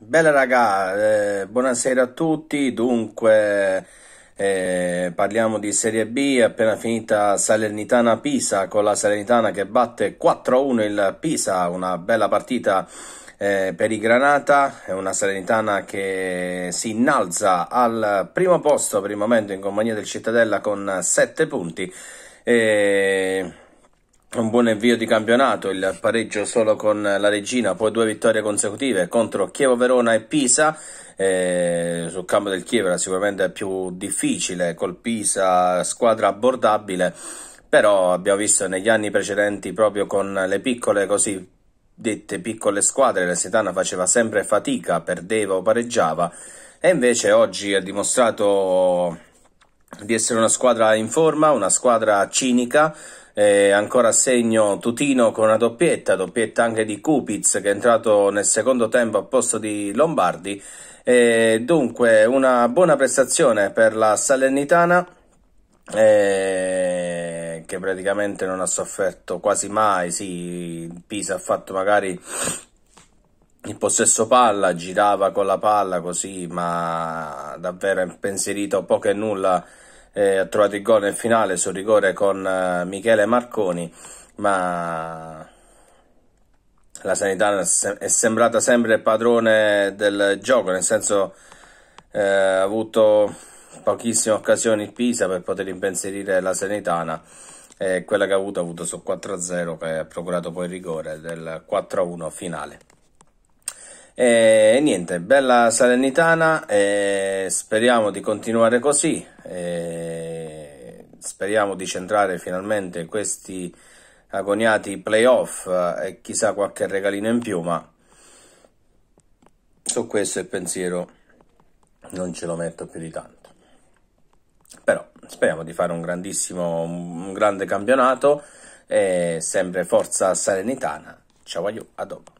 Bella raga, eh, buonasera a tutti, dunque eh, parliamo di Serie B, appena finita Salernitana-Pisa con la Salernitana che batte 4-1 il Pisa, una bella partita eh, per i Granata, è una Salernitana che si innalza al primo posto per il momento in compagnia del Cittadella con 7 punti. E eh, un buon avvio di campionato, il pareggio solo con la Regina, poi due vittorie consecutive contro Chievo Verona e Pisa. Eh, sul campo del Chievo era sicuramente più difficile, col Pisa squadra abbordabile, però abbiamo visto negli anni precedenti proprio con le piccole così dette piccole squadre, la Setana faceva sempre fatica, perdeva o pareggiava e invece oggi ha dimostrato di essere una squadra in forma, una squadra cinica. Eh, ancora a segno Tutino con una doppietta, doppietta anche di Kupitz che è entrato nel secondo tempo al posto di Lombardi. Eh, dunque una buona prestazione per la Salernitana eh, che praticamente non ha sofferto quasi mai. Sì, Pisa ha fatto magari il possesso palla, girava con la palla così, ma davvero impensierito poco e nulla eh, ha trovato il gol nel finale sul rigore con eh, Michele Marconi, ma la Sanità è sembrata sempre padrone del gioco, nel senso eh, ha avuto pochissime occasioni il Pisa per poter impensierire la Sanitana e quella che ha avuto ha avuto su 4-0 che ha procurato poi il rigore del 4-1 finale. E niente, bella Salernitana, eh, speriamo di continuare così, eh, speriamo di centrare finalmente questi agoniati playoff e chissà qualche regalino in più, ma su questo il pensiero non ce lo metto più di tanto. Però speriamo di fare un grandissimo, un grande campionato e sempre forza Salernitana. Ciao a dopo.